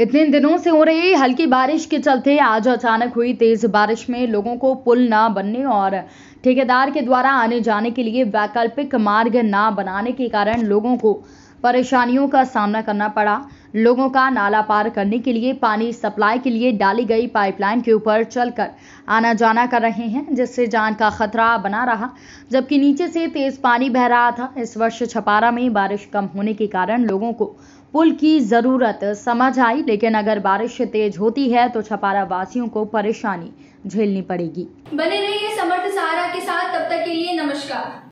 इतने दिनों से हो रही हल्की बारिश के चलते आज अचानक हुई तेज बारिश में लोगों को पुल न बनने और ठेकेदार के द्वारा आने जाने के लिए वैकल्पिक मार्ग न बनाने के कारण लोगों को परेशानियों का सामना करना पड़ा लोगों का नाला पार करने के लिए पानी सप्लाई के लिए डाली गई पाइपलाइन के ऊपर चलकर आना जाना कर रहे हैं जिससे जान का खतरा बना रहा जबकि नीचे से तेज पानी बह रहा था इस वर्ष छपारा में बारिश कम होने के कारण लोगों को पुल की ज़रूरत समझ आई लेकिन अगर बारिश तेज होती है तो छपारा वासियों को परेशानी झेलनी पड़ेगी बने रहिए समर्थ सहारा के साथ तब तक के लिए नमस्कार